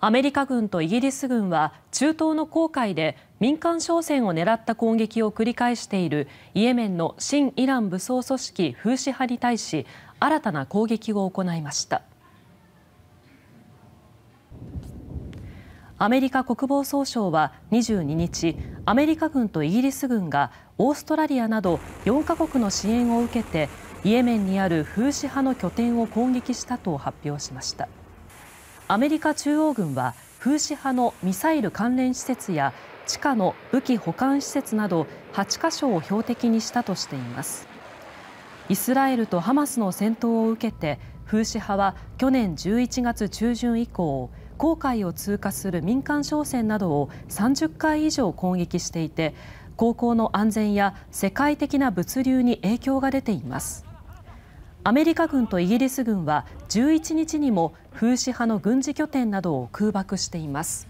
アメリカ軍とイギリス軍は中東の航海で民間商船を狙った攻撃を繰り返しているイエメンの新イラン武装組織フーシ派に対し新たな攻撃を行いました。アメリカ国防総省は22日アメリカ軍とイギリス軍がオーストラリアなど4カ国の支援を受けてイエメンにあるフーシ派の拠点を攻撃したと発表しました。アメリカ中央軍はフーシ派のミサイル関連施設や地下の武器保管施設など8か所を標的にしたとしていますイスラエルとハマスの戦闘を受けてフーシ派は去年11月中旬以降航海を通過する民間商船などを30回以上攻撃していて航行の安全や世界的な物流に影響が出ています。アメリカ軍とイギリス軍は11日にもフーシ派の軍事拠点などを空爆しています。